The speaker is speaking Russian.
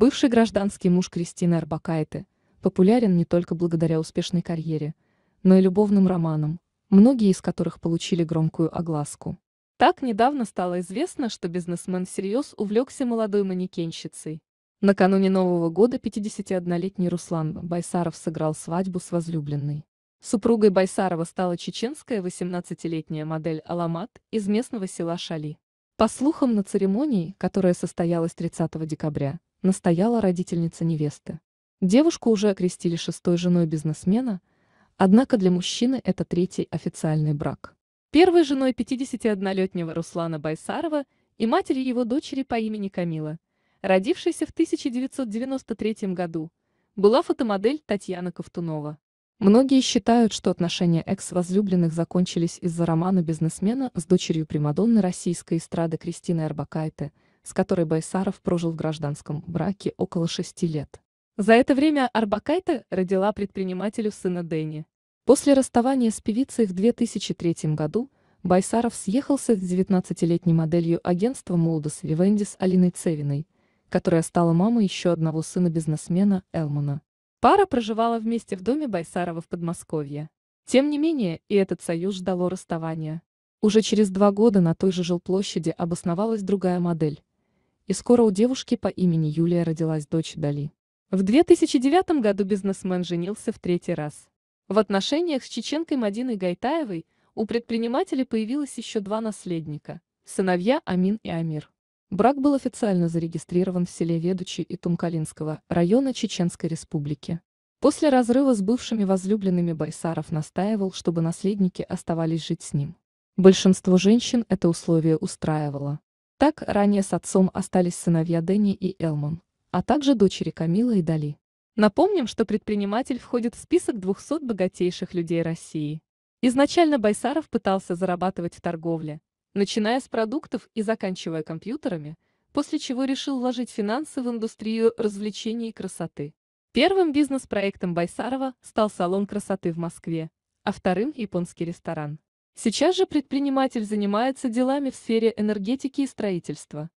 Бывший гражданский муж Кристины Арбакайте популярен не только благодаря успешной карьере, но и любовным романам, многие из которых получили громкую огласку. Так недавно стало известно, что бизнесмен всерьез увлекся молодой манекенщицей. Накануне Нового года 51-летний Руслан Байсаров сыграл свадьбу с возлюбленной. Супругой Байсарова стала чеченская 18-летняя модель Аламат из местного села Шали. По слухам, на церемонии, которая состоялась 30 декабря, настояла родительница невесты. Девушку уже окрестили шестой женой бизнесмена, однако для мужчины это третий официальный брак. Первой женой 51-летнего Руслана Байсарова и матери его дочери по имени Камила, родившейся в 1993 году, была фотомодель Татьяна Ковтунова. Многие считают, что отношения экс-возлюбленных закончились из-за романа бизнесмена с дочерью Примадонны российской эстрады Кристины Арбакайте – с которой Байсаров прожил в гражданском браке около шести лет. За это время Арбакайта родила предпринимателю сына Дэнни. После расставания с певицей в 2003 году Байсаров съехался с 19-летней моделью агентства «Молдос Вивендис» Алиной Цевиной, которая стала мамой еще одного сына-бизнесмена Элмана. Пара проживала вместе в доме Байсарова в Подмосковье. Тем не менее, и этот союз ждало расставания. Уже через два года на той же жилплощади обосновалась другая модель и скоро у девушки по имени Юлия родилась дочь Дали. В 2009 году бизнесмен женился в третий раз. В отношениях с чеченкой Мадиной Гайтаевой у предпринимателя появилось еще два наследника – сыновья Амин и Амир. Брак был официально зарегистрирован в селе Ведучи и Тумкалинского района Чеченской Республики. После разрыва с бывшими возлюбленными Байсаров настаивал, чтобы наследники оставались жить с ним. Большинство женщин это условие устраивало. Так ранее с отцом остались сыновья Дэнни и Элмон, а также дочери Камила и Дали. Напомним, что предприниматель входит в список 200 богатейших людей России. Изначально Байсаров пытался зарабатывать в торговле, начиная с продуктов и заканчивая компьютерами, после чего решил вложить финансы в индустрию развлечений и красоты. Первым бизнес-проектом Байсарова стал салон красоты в Москве, а вторым – японский ресторан. Сейчас же предприниматель занимается делами в сфере энергетики и строительства.